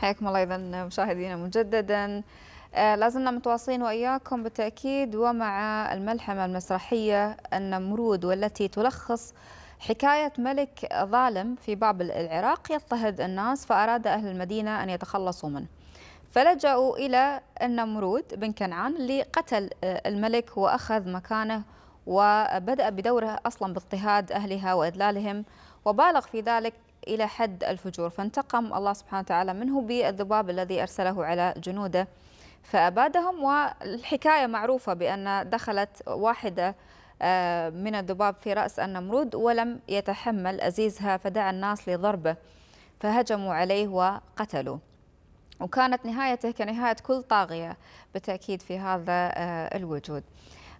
حياكم الله ايضا مشاهدينا مجددا آه لازلنا متواصلين واياكم بالتاكيد ومع الملحمه المسرحيه النمرود والتي تلخص حكاية ملك ظالم في باب العراق يضطهد الناس فأراد أهل المدينة أن يتخلصوا منه فلجأوا إلى النمرود بن كنعان اللي قتل آه، الملك وأخذ مكانه وبدأ بدوره أصلا باضطهاد أهلها وإذلالهم وبالغ في ذلك إلى حد الفجور فانتقم الله سبحانه وتعالى منه بالذباب الذي أرسله على جنوده فأبادهم والحكاية معروفة بأن دخلت واحدة آه، من الذباب في رأس النمرود ولم يتحمل أزيزها فدعا الناس لضربه فهجموا عليه وقتلوه وكانت نهايته كنهاية كل طاغية بالتأكيد في هذا آه، الوجود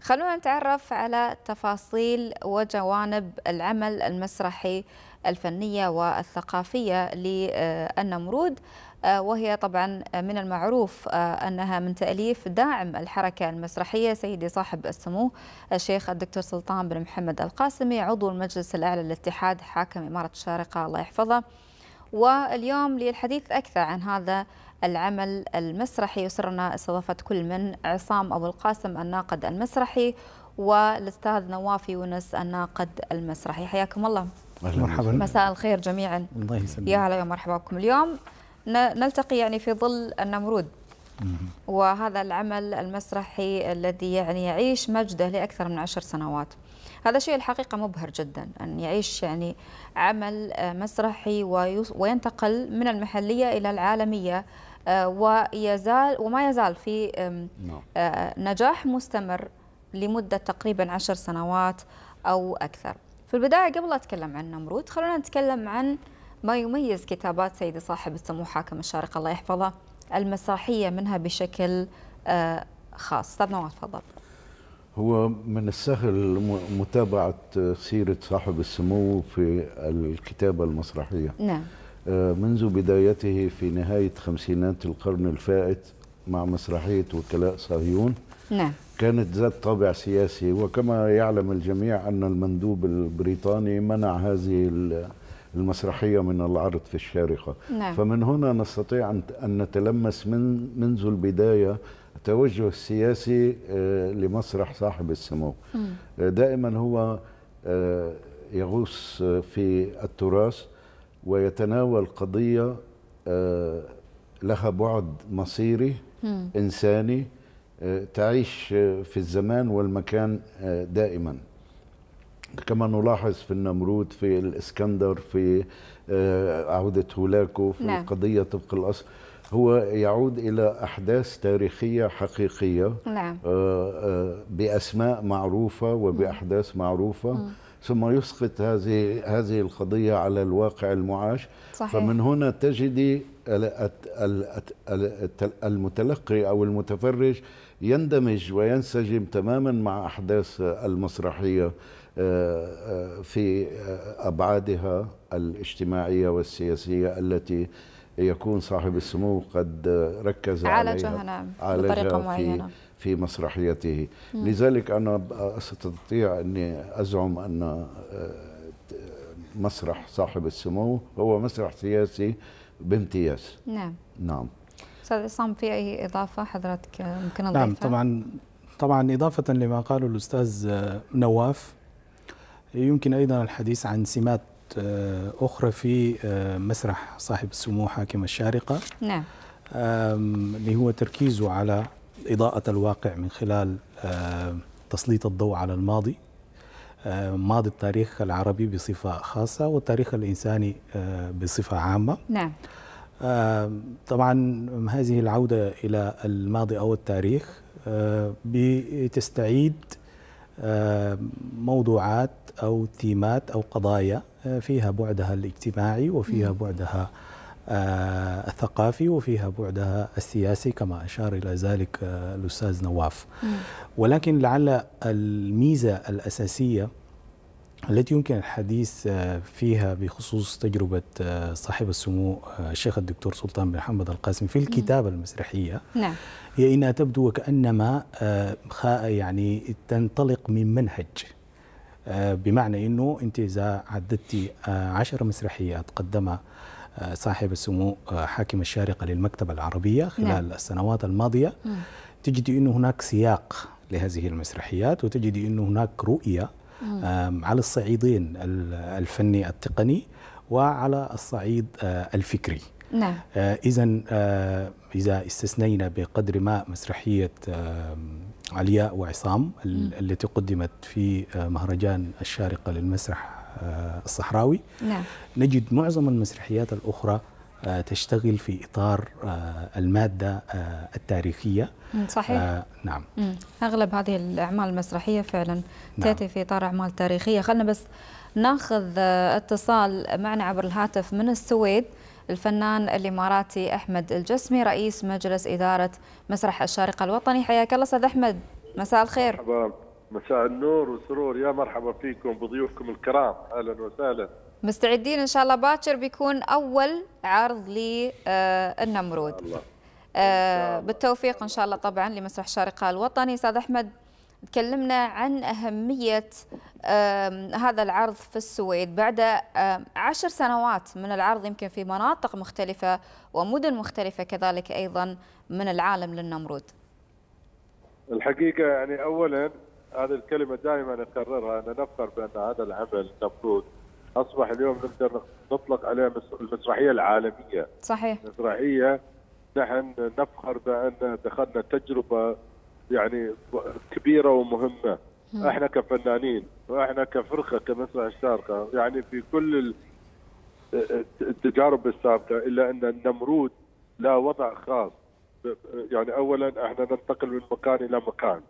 خلونا نتعرف على تفاصيل وجوانب العمل المسرحي الفنية والثقافية للنمرود آه، وهي طبعا آه، من المعروف آه، أنها من تأليف داعم الحركة المسرحية سيدي صاحب السمو الشيخ الدكتور سلطان بن محمد القاسمي عضو المجلس الأعلى للاتحاد حاكم إمارة الشارقة الله يحفظه واليوم للحديث أكثر عن هذا العمل المسرحي يسرنا استضافة كل من عصام أبو القاسم الناقد المسرحي والأستاذ نواف يونس الناقد المسرحي حياكم الله مرحبا مساء الخير جميعا الله يسلمك يا هلا ومرحبا بكم اليوم نلتقي يعني في ظل النمرود وهذا العمل المسرحي الذي يعني يعيش مجده لأكثر من عشر سنوات هذا شيء الحقيقة مبهر جدا أن يعيش يعني عمل آه، مسرحي وينتقل من المحلية إلى العالمية آه، ويزال وما يزال في نعم. آه، نجاح مستمر لمدة تقريبا عشر سنوات أو أكثر في البداية قبل أتكلم عن نمرود خلونا نتكلم عن ما يميز كتابات سيدي صاحب السمو حاكم الشارقة الله يحفظه المسرحية منها بشكل آه، خاص أستاذ طيب، نواف تفضل هو من السهل متابعة سيرة صاحب السمو في الكتابة المسرحية نعم آه، منذ بدايته في نهاية خمسينات القرن الفائت مع مسرحية وكلاء صهيون نعم كانت ذات طابع سياسي وكما يعلم الجميع أن المندوب البريطاني منع هذه المسرحية من العرض في الشارقة نعم. فمن هنا نستطيع أن نتلمس من منذ البداية التوجه السياسي آه، لمسرح صاحب السمو آه، دائما هو آه، يغوص في التراث ويتناول قضية لها بعد مصيري إنساني تعيش في الزمان والمكان دائما كما نلاحظ في النمرود في الاسكندر في آه، عودة هولاكو في نعم. قضية طبق الأصل هو يعود إلى أحداث تاريخية حقيقية نعم. آه، آه، بأسماء معروفة وبأحداث معروفة م. ثم يسقط هذه هذه القضية على الواقع المعاش صحيح. فمن هنا تجدي المتلقي أو المتفرج يندمج وينسجم تماما مع أحداث المسرحية آه، آه، في آه، أبعادها الاجتماعية والسياسية التي يكون صاحب السمو قد ركز عالجها عليها نعم عالجها بطريقة معينة في, في مسرحيته مم. لذلك أنا أستطيع أني أزعم أن مسرح صاحب السمو هو مسرح سياسي بامتياز نعم نعم استاذ عصام في اي اضافه حضرتك ممكن نضيفها نعم طبعا طبعا اضافه لما قاله الاستاذ نواف يمكن أيضا الحديث عن سمات آه، أخرى في آه، مسرح صاحب السمو حاكم الشارقة نعم اللي هو تركيزه على إضاءة الواقع من خلال آه، تسليط الضوء على الماضي ماضي التاريخ العربي بصفة خاصة والتاريخ الإنساني بصفة عامة نعم طبعا هذه العودة إلى الماضي أو التاريخ بتستعيد آه، موضوعات أو تيمات أو قضايا آه، فيها بعدها الاجتماعي وفيها بعدها آه، الثقافي وفيها بعدها السياسي كما أشار إلى ذلك الأستاذ نواف ولكن لعل الميزة الأساسية التي يمكن الحديث آه، فيها بخصوص تجربة آه، صاحب السمو آه، الشيخ الدكتور سلطان بن محمد القاسم في الكتابة المسرحية نعم هي إنها تبدو وكأنما يعني تنطلق من منهج بمعنى أنه أنت إذا عددتي عشر مسرحيات قدمها صاحب السمو حاكم الشارقة للمكتبة العربية نعم. خلال نعم. السنوات الماضية تجد أنه هناك سياق لهذه المسرحيات وتجد أنه هناك رؤية على الصعيدين الفني التقني وعلى الصعيد آه، الفكري نعم آه، إذا آه، إذا استثنينا بقدر ما مسرحية علياء وعصام التي قدمت في مهرجان الشارقة للمسرح الصحراوي نعم. نجد معظم المسرحيات الأخرى آه، تشتغل في إطار آه، المادة آه، التاريخية صحيح نعم أغلب هذه الأعمال المسرحية فعلا نعم. تأتي في إطار أعمال تاريخية خلنا بس ناخذ اتصال معنا عبر الهاتف من السويد الفنان الإماراتي أحمد الجسمي رئيس مجلس إدارة مسرح الشارقة الوطني حياك الله أستاذ أحمد مساء الخير مرحبا مساء النور والسرور يا مرحبا فيكم بضيوفكم الكرام أهلا وسهلا مستعدين ان شاء الله باكر بيكون اول عرض للنمرود آه،, آه بالتوفيق ان شاء الله طبعا لمسرح شارقه الوطني استاذ احمد تكلمنا عن اهميه آه هذا العرض في السويد بعد آه عشر سنوات من العرض يمكن في مناطق مختلفه ومدن مختلفه كذلك ايضا من العالم للنمرود. الحقيقه يعني اولا هذه الكلمه دائما اكررها انا نفخر بان هذا العمل نمرود اصبح اليوم نقدر نطلق عليه المسرحيه العالميه صحيح مسرحيه نحن نفخر بان دخلنا تجربه يعني كبيره ومهمه م. احنا كفنانين واحنا كفرقه كمسرح الشارقه يعني في كل التجارب السابقه الا ان النمرود له وضع خاص يعني اولا احنا ننتقل من مكان الى مكان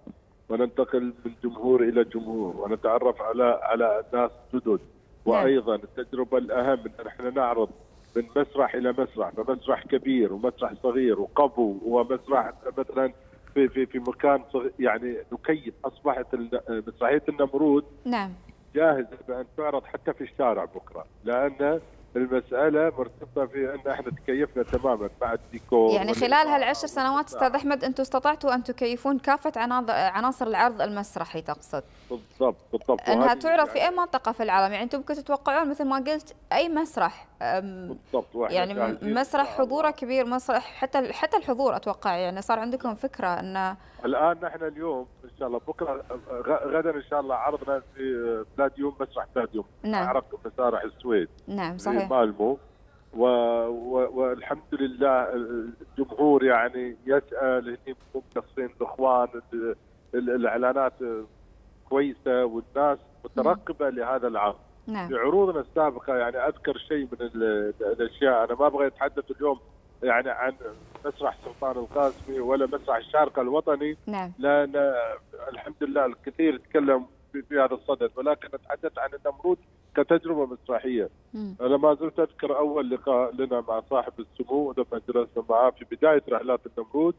وننتقل من جمهور الى جمهور ونتعرف على على ناس جدد نعم. وايضا التجربه الاهم ان احنا نعرض من مسرح الى مسرح، فمسرح كبير ومسرح صغير وقبو ومسرح مثلا في في في مكان يعني نكيف اصبحت مسرحيه النمرود نعم جاهزه بان تعرض حتى في الشارع بكره لان المساله مرتبطه في ان احنا تكيفنا تماما مع الديكور يعني خلال هالعشر سنوات استاذ احمد انتم استطعتوا ان تكيفون كافه عناصر العرض المسرحي تقصد بالضبط بالضبط انها تعرض يعني في اي منطقه في العالم يعني انتم ممكن تتوقعون مثل ما قلت اي مسرح بالضبط واحد يعني مسرح آه. حضوره كبير مسرح حتى حتى الحضور اتوقع يعني صار عندكم فكره ان الان نحن اليوم ان شاء الله بكره غدا ان شاء الله عرضنا في بلاديوم مسرح بلاديوم نعم عرض مسارح السويد نعم صحيح في مالمو و... و... والحمد لله الجمهور يعني يسال هني مختصين الاخوان الاعلانات كويسه والناس نعم. مترقبه لهذا العرض نعم. بعروضنا السابقه يعني اذكر شيء من الاشياء انا ما ابغى اتحدث اليوم يعني عن مسرح سلطان القاسمي ولا مسرح الشارقه الوطني نعم. لان الحمد لله الكثير تكلم في هذا الصدد ولكن أتحدث عن النمرود كتجربه مسرحيه مم. انا ما زلت اذكر اول لقاء لنا مع صاحب السمو لما جلسنا معاه في بدايه رحلات النمرود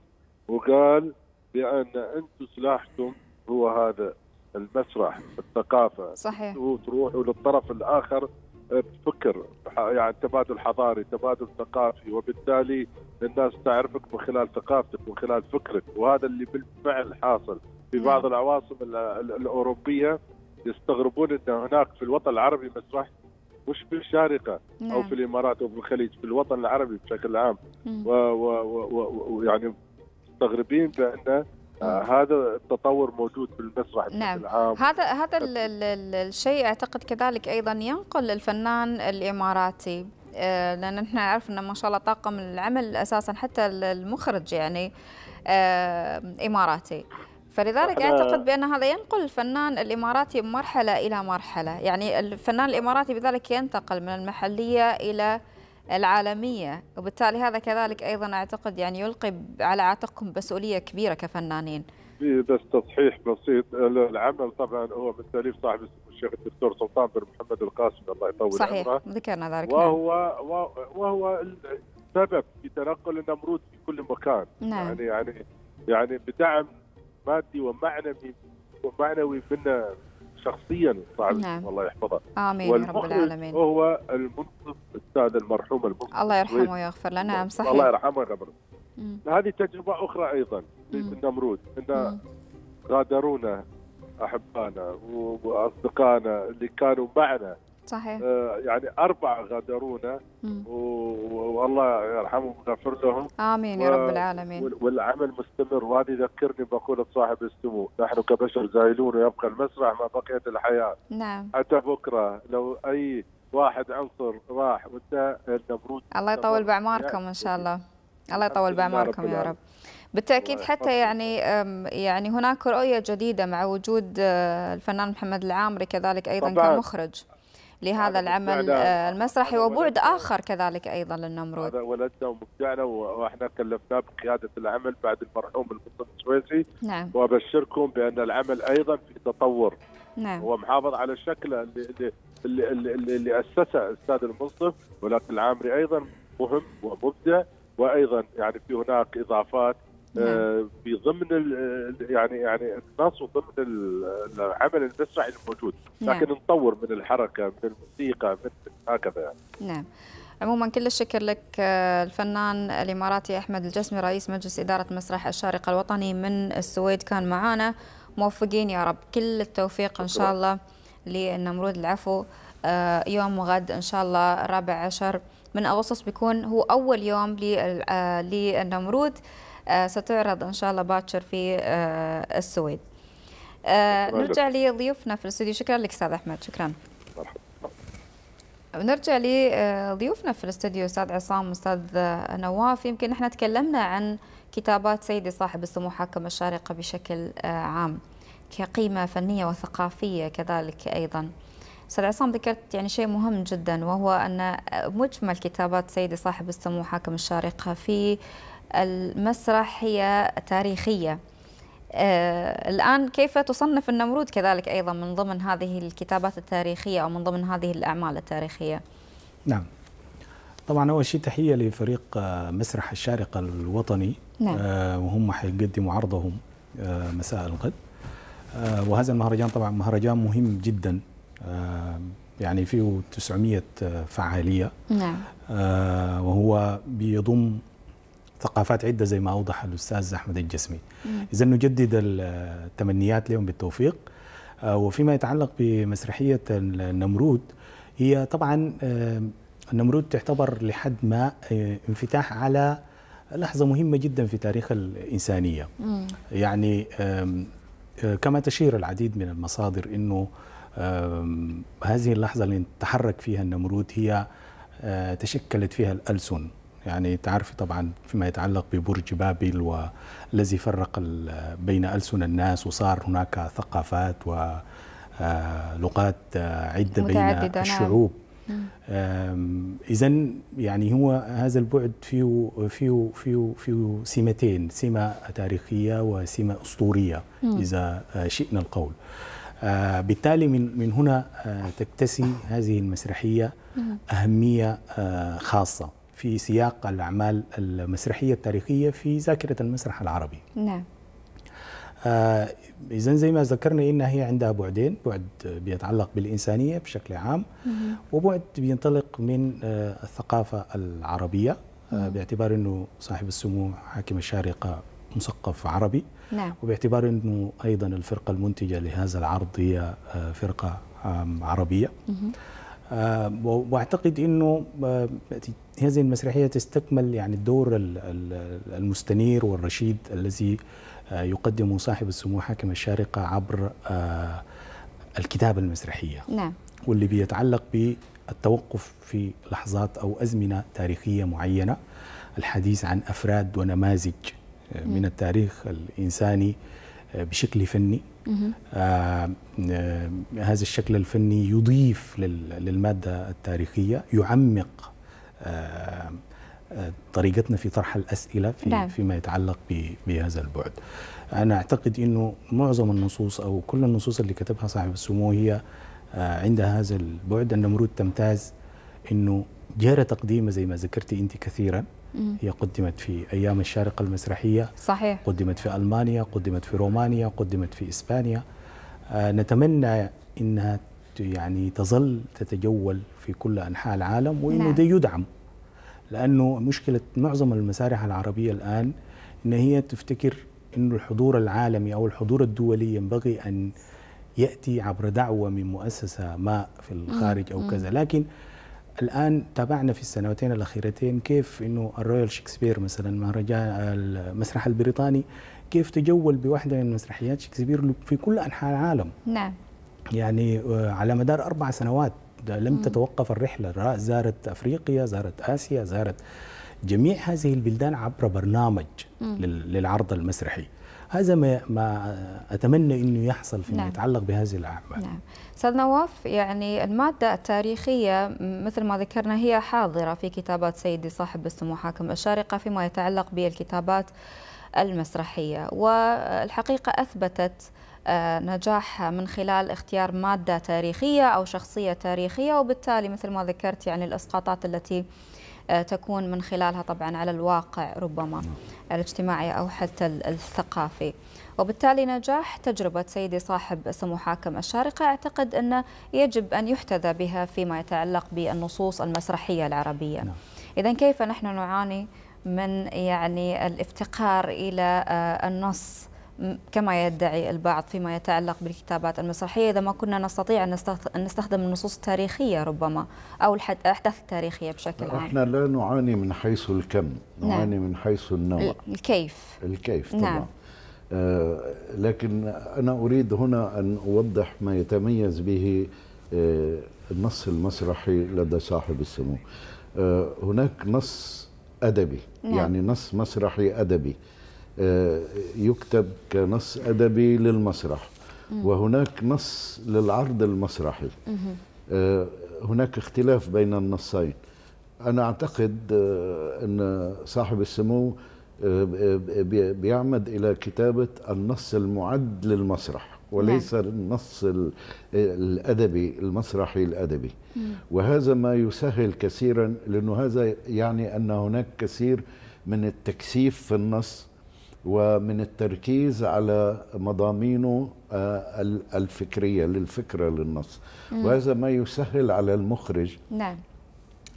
وقال بان انتم سلاحكم هو هذا المسرح الثقافه صحيح وتروحوا للطرف الاخر بفكر آه، يعني تبادل حضاري تبادل ثقافي وبالتالي الناس تعرفك من خلال ثقافتك ومن خلال فكرك وهذا اللي بالفعل حاصل في نعم. بعض العواصم الاوروبيه يستغربون ان هناك في الوطن العربي مسرح مش في الشارقة نعم. أو في الإمارات أو في الخليج في الوطن العربي بشكل عام ويعني و... و... و... يعني مستغربين بأن هذا التطور موجود في المسرح نعم العام. هذا هذا الشيء اعتقد كذلك ايضا ينقل الفنان الاماراتي آه، لان احنا نعرف ان ما شاء الله طاقم العمل اساسا حتى المخرج يعني آه، اماراتي فلذلك اعتقد بان هذا ينقل الفنان الاماراتي من مرحله الى مرحله يعني الفنان الاماراتي بذلك ينتقل من المحليه الى العالمية وبالتالي هذا كذلك أيضا أعتقد يعني يلقي على عاتقكم مسؤولية كبيرة كفنانين في بس تصحيح بسيط العمل طبعا هو من تاليف صاحب الشيخ الدكتور سلطان بن محمد القاسم الله يطول صحيح عمره ذكرنا ذلك وهو نعم. وهو السبب في تنقل النمرود في كل مكان نعم. يعني يعني يعني بدعم مادي ومعنوي ومعنوي منا شخصيا صعب نعم. الله يحفظه امين يا رب العالمين وهو المنصف الاستاذ المرحوم المنصف الله يرحمه ويغفر له نعم صحيح الله يرحمه ويغفر هذه تجربه اخرى ايضا في النمرود ان غادرونا احبائنا واصدقائنا اللي كانوا معنا صحيح آه، يعني أربعة غادرونا والله يرحمهم ويغفر لهم آمين يا رب العالمين والعمل مستمر وهذا يذكرني بقولة صاحب السمو نحن كبشر زائلون ويبقى المسرح ما بقيت الحياة نعم حتى بكرة لو أي واحد عنصر راح وانت النمرود الله يطول بأعماركم إن شاء الله الله يطول بأعماركم يا رب بالتاكيد حتى يعني يعني هناك رؤيه جديده مع وجود آه، الفنان محمد العامري كذلك ايضا كمخرج لهذا العمل آه، المسرحي وبعد آخر كذلك أيضا للنمرود هذا ولدنا ومبدعنا وإحنا كلفناه بقيادة العمل بعد المرحوم المصطفى السويسي نعم. وأبشركم بأن العمل أيضا في تطور نعم. هو محافظ على شكله اللي, اللي, اللي, اللي أسسه الأستاذ المنصف ولكن العامري أيضا مهم ومبدع وأيضا يعني في هناك إضافات نعم. آه، ضمن يعني يعني النص وضمن العمل المسرحي الموجود نعم. لكن نطور من الحركه من الموسيقى من هكذا يعني. نعم عموما كل الشكر لك آه، الفنان الاماراتي احمد الجسمي رئيس مجلس اداره مسرح الشارقه الوطني من السويد كان معانا موفقين يا رب كل التوفيق ان شاء الله للنمرود العفو آه، يوم غد ان شاء الله الرابع عشر من اغسطس بيكون هو اول يوم للنمرود آه، ستعرض إن شاء الله باكر في آه، السويد آه، نرجع لضيوفنا في الاستوديو شكرا لك أستاذ أحمد شكرا نرجع بنرجع لضيوفنا في الاستوديو استاذ عصام استاذ نواف يمكن احنا تكلمنا عن كتابات سيدي صاحب السمو حاكم الشارقه بشكل عام كقيمه فنيه وثقافيه كذلك ايضا استاذ عصام ذكرت يعني شيء مهم جدا وهو ان مجمل كتابات سيدي صاحب السمو حاكم الشارقه في المسرح هي تاريخيه آه الآن كيف تصنف النمرود كذلك أيضا من ضمن هذه الكتابات التاريخية أو من ضمن هذه الأعمال التاريخية نعم طبعا أول شيء تحية لفريق آه، مسرح الشارقة الوطني نعم. آه وهم حيقدموا عرضهم آه مساء الغد آه، وهذا المهرجان طبعا مهرجان مهم جدا يعني فيه 900 فعالية نعم. آه، وهو بيضم ثقافات عدة زي ما أوضح الأستاذ أحمد الجسمي نعم. إذا نجدد التمنيات لهم بالتوفيق آه، وفيما يتعلق بمسرحية النمرود هي طبعا آه، النمرود تعتبر لحد ما انفتاح على لحظة مهمة جدا في تاريخ الإنسانية مم. يعني كما تشير العديد من المصادر أنه هذه اللحظة اللي تحرك فيها النمرود هي أه، تشكلت فيها الألسن يعني تعرف طبعا فيما يتعلق ببرج بابل والذي فرق بين ألسن الناس وصار هناك ثقافات ولغات أه، أه، عدة بين نعم. الشعوب إذا يعني هو هذا البعد فيه فيه فيه فيه سمتين سمة تاريخية وسمة أسطورية إذا شئنا القول آه، بالتالي من من هنا آه، تكتسي هذه المسرحيه اهميه آه، خاصه في سياق الاعمال المسرحيه التاريخيه في ذاكره المسرح العربي. نعم. اذا زي ما ذكرنا انها هي عندها بعدين، بعد بيتعلق بالانسانيه بشكل عام مم. وبعد بينطلق من الثقافه العربيه باعتبار انه صاحب السمو حاكم الشارقه مثقف عربي نعم. وباعتبار أنه أيضا الفرقة المنتجة لهذا العرض هي آه، فرقة عربية آه، واعتقد انه آه، هذه المسرحيه تستكمل يعني الدور المستنير والرشيد الذي يقدمه صاحب السمو حاكم الشارقه عبر الكتابه المسرحيه نعم واللي بيتعلق بالتوقف في لحظات او ازمنه تاريخيه معينه الحديث عن افراد ونماذج من التاريخ الإنساني آه، بشكل فني آه،, آه هذا الشكل الفني يضيف للمادة التاريخية يعمق آه،, آه طريقتنا في طرح الأسئلة في نعم. فيما يتعلق بهذا البعد أنا أعتقد أنه معظم النصوص أو كل النصوص اللي كتبها صاحب السمو هي عندها هذا البعد النمرود تمتاز أنه جرى تقديمه زي ما ذكرتي أنت كثيرا هي قدمت في أيام الشارقة المسرحية صحيح قدمت في ألمانيا قدمت في رومانيا قدمت في إسبانيا آه، نتمنى أنها يعني تظل تتجول في كل أنحاء العالم وأنه نعم. ده يدعم لأنه مشكلة معظم المسارح العربية الآن أن هي تفتكر أن الحضور العالمي أو الحضور الدولي ينبغي أن يأتي عبر دعوة من مؤسسة ما في الخارج أو كذا لكن الان تابعنا في السنوتين الاخيرتين كيف انه الرويال شكسبير مثلا مهرجان المسرح البريطاني كيف تجول بواحده من مسرحيات شكسبير في كل انحاء العالم نعم يعني آه، على مدار اربع سنوات لم تتوقف الرحله زارت افريقيا زارت اسيا زارت جميع هذه البلدان عبر برنامج للعرض المسرحي هذا ما, ما أتمنى أنه يحصل فيما نعم. يتعلق بهذه الأعمال نعم أستاذ نواف يعني المادة التاريخية مثل ما ذكرنا هي حاضرة في كتابات سيدي صاحب السمو حاكم الشارقة فيما يتعلق بالكتابات المسرحية والحقيقة أثبتت آه، نجاح من خلال اختيار مادة تاريخية أو شخصية تاريخية وبالتالي مثل ما ذكرت يعني الإسقاطات التي آه، تكون من خلالها طبعا على الواقع ربما الاجتماعي أو حتى الثقافي وبالتالي نجاح تجربة سيدي صاحب سمو حاكم الشارقة أعتقد أنه يجب أن يحتذى بها فيما يتعلق بالنصوص المسرحية العربية نعم. إذا كيف نحن نعاني من يعني الافتقار إلى آه، النص كما يدعي البعض فيما يتعلق بالكتابات المسرحية إذا ما كنا نستطيع أن نستخدم النصوص التاريخية ربما أو الأحداث التاريخية بشكل عام احنا لا نعاني من حيث الكم نعم. نعاني نعم. من حيث النوع الكيف الكيف نعم. طبعا نعم. آه لكن أنا أريد هنا أن أوضح ما يتميز به آه النص المسرحي لدى صاحب السمو آه هناك نص أدبي نعم. يعني نص مسرحي أدبي آه، يكتب كنص أدبي للمسرح وهناك نص للعرض المسرحي آه، هناك اختلاف بين النصين أنا أعتقد آه، أن صاحب السمو بيعمد إلى كتابة النص المعد للمسرح نعم. وليس نعم. النص الأدبي المسرحي الأدبي مم. وهذا ما يسهل كثيرا لأنه هذا يعني أن هناك كثير من التكثيف في النص ومن التركيز على مضامينه آه، الفكرية للفكرة للنص وهذا ما يسهل على المخرج نعم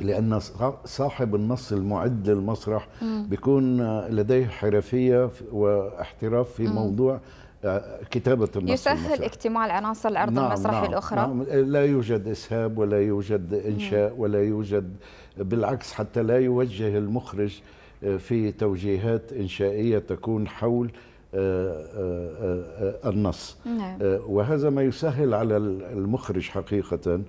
لأن صاحب النص المعد للمسرح بيكون آه، لديه حرفية واحتراف في موضوع آه، كتابة النص يسهل المسرح. اكتمال عناصر العرض نعم المسرحي نعم الأخرى نعم لا يوجد إسهاب ولا يوجد إنشاء ولا يوجد بالعكس حتى لا يوجه المخرج آه، في توجيهات إنشائية تكون حول آه، آه، النص نعم. وهذا ما يسهل على المخرج حقيقة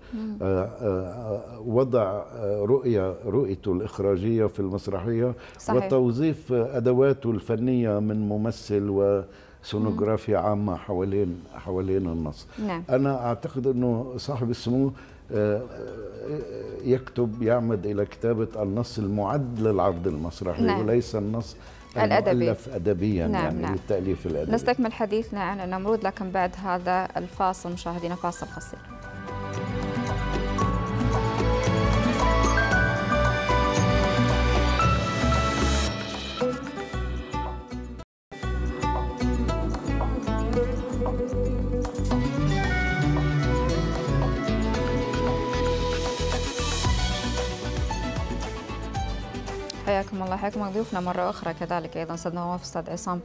وضع رؤية رؤيته الإخراجية في المسرحية صحيح. وتوظيف أدواته الفنية من ممثل و سونوغرافيا عامة حوالين حوالين النص نعم. أنا أعتقد أنه صاحب السمو آه، آه، يكتب يعمد إلى كتابة النص المعد للعرض المسرحي نعم. وليس النص المؤلف أدبيا نعم يعني نعم. للتأليف الأدبي نستكمل حديثنا عن نعم، النمرود لكن بعد هذا الفاصل مشاهدينا فاصل قصير حضرتك ضيوفنا مرة أخرى كذلك أيضا أستاذ نواف أستاذ عصام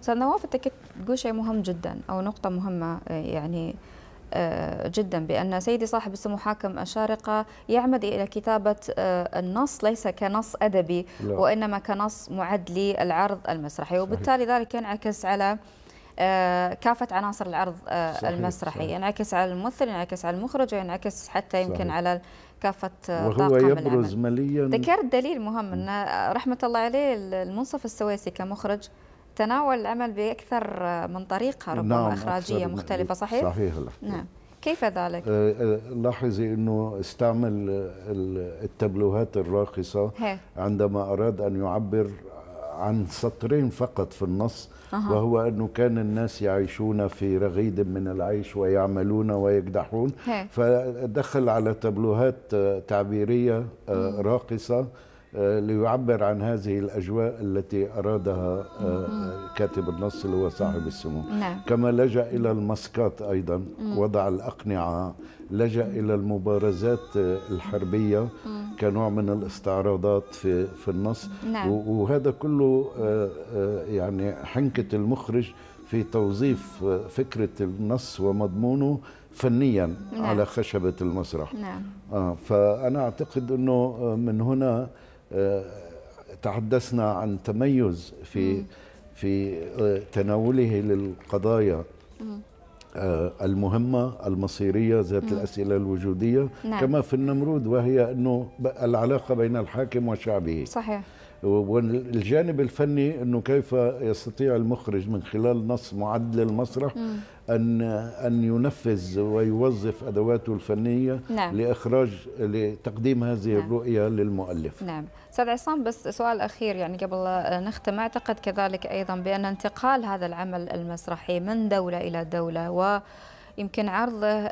أستاذ نواف أنت تقول شيء مهم جدا أو نقطة مهمة آه، يعني آه، جدا بأن سيدي صاحب السمو حاكم الشارقة يعمد إلى كتابة آه، النص ليس كنص أدبي وإنما كنص معد للعرض المسرحي وبالتالي ذلك ينعكس على كافة عناصر العرض صحيح المسرحي صحيح. ينعكس على الممثل ينعكس على المخرج وينعكس حتى يمكن صحيح. على كافه وهو يبرز ماليا ذكرت دليل مهم ان رحمه الله عليه المنصف السويسي كمخرج تناول العمل باكثر من طريقه ربما نعم اخراجيه مختلفه صحيح؟ صحيح نعم كيف ذلك؟ آه، آه، لاحظي انه استعمل التبلوهات الراقصه عندما اراد ان يعبر عن سطرين فقط في النص أه. وهو أنه كان الناس يعيشون في رغيد من العيش ويعملون ويجدحون هي. فدخل على تبلوهات آه، تعبيرية آه، راقصة آه، ليعبر عن هذه الأجواء التي أرادها كاتب النص اللي هو صاحب السمو نعم. كما لجأ إلى المسكات أيضا وضع الأقنعة لجأ إلى المبارزات الحربية كنوع من الاستعراضات في في النص نعم. وهذا كله آه، آه، يعني حنكة المخرج في توظيف آه، فكرة النص ومضمونه فنيا نعم. على خشبة المسرح نعم. آه فأنا أعتقد أنه من هنا تحدثنا عن تميز في م. في تناوله للقضايا م. آه، المهمة المصيرية ذات الأسئلة الوجودية نعم. كما في النمرود وهي أنه العلاقة بين الحاكم وشعبه صحيح والجانب الفني انه كيف يستطيع المخرج من خلال نص معد للمسرح ان ان ينفذ ويوظف ادواته الفنيه نعم. لاخراج لتقديم هذه نعم. الرؤيه للمؤلف نعم استاذ عصام بس سؤال اخير يعني قبل نختم اعتقد كذلك ايضا بان انتقال هذا العمل المسرحي من دوله الى دوله و يمكن عرضه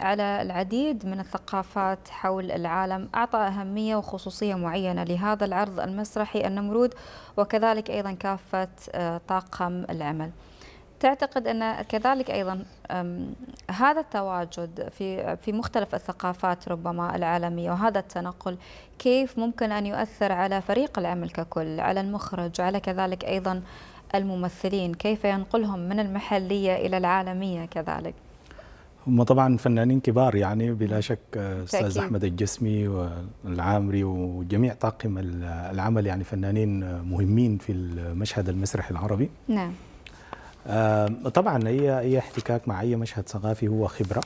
على العديد من الثقافات حول العالم أعطى أهمية وخصوصية معينة لهذا العرض المسرحي النمرود وكذلك أيضا كافة أه، طاقم العمل تعتقد أن كذلك أيضا هذا التواجد في في مختلف الثقافات ربما العالمية وهذا التنقل كيف ممكن أن يؤثر على فريق العمل ككل على المخرج على كذلك أيضا الممثلين كيف ينقلهم من المحلية إلى العالمية كذلك هم طبعا فنانين كبار يعني بلا شك آه، استاذ احمد الجسمي والعامري وجميع طاقم العمل يعني فنانين مهمين في المشهد المسرحي العربي نعم آه، طبعا اي اي احتكاك مع اي مشهد ثقافي هو خبره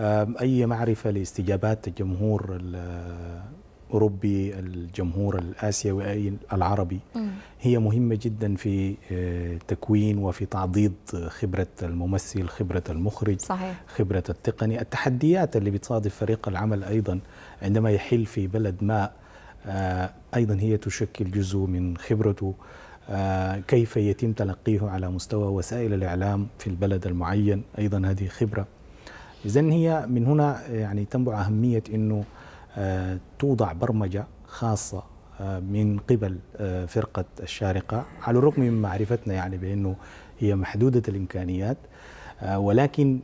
آه، اي معرفه لاستجابات الجمهور الأوروبي الجمهور الآسيوي العربي هي مهمة جدا في آه، تكوين وفي تعضيد خبرة الممثل خبرة المخرج صحيح. خبرة التقني التحديات اللي بتصادف فريق العمل أيضا عندما يحل في بلد ما آه، أيضا هي تشكل جزء من خبرته آه، كيف يتم تلقيه على مستوى وسائل الإعلام في البلد المعين أيضا هذه خبرة إذا هي من هنا يعني تنبع أهمية أنه آه، توضع برمجة خاصة آه، من قبل آه، فرقة الشارقة على الرغم من معرفتنا يعني بأنه هي محدودة الإمكانيات ولكن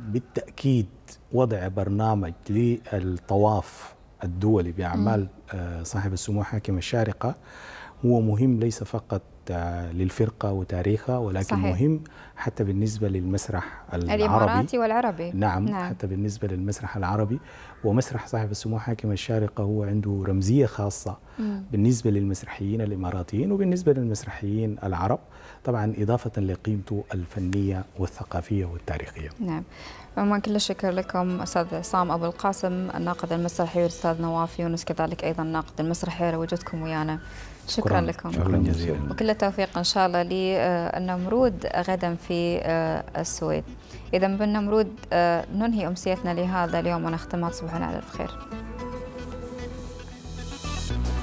بالتأكيد وضع برنامج للطواف الدولي بأعمال صاحب السمو حاكم الشارقة هو مهم ليس فقط للفرقة وتاريخها ولكن صحيح. مهم حتى بالنسبة للمسرح العربي الإماراتي والعربي نعم, نعم حتى بالنسبة للمسرح العربي ومسرح صاحب السمو حاكم الشارقة هو عنده رمزية خاصة مم. بالنسبة للمسرحيين الإماراتيين وبالنسبة للمسرحيين العرب طبعا إضافة لقيمته الفنية والثقافية والتاريخية نعم عموما كل الشكر لكم أستاذ عصام أبو القاسم الناقد المسرحي والأستاذ نواف يونس كذلك أيضا الناقد المسرحي لوجودكم ويانا شكرا, لكم شكرا جزيلا وكل التوفيق ان شاء الله للنمرود غدا في آه، السويد اذا بالنمرود آه، ننهي امسيتنا لهذا اليوم ونختمها تصبحون على الخير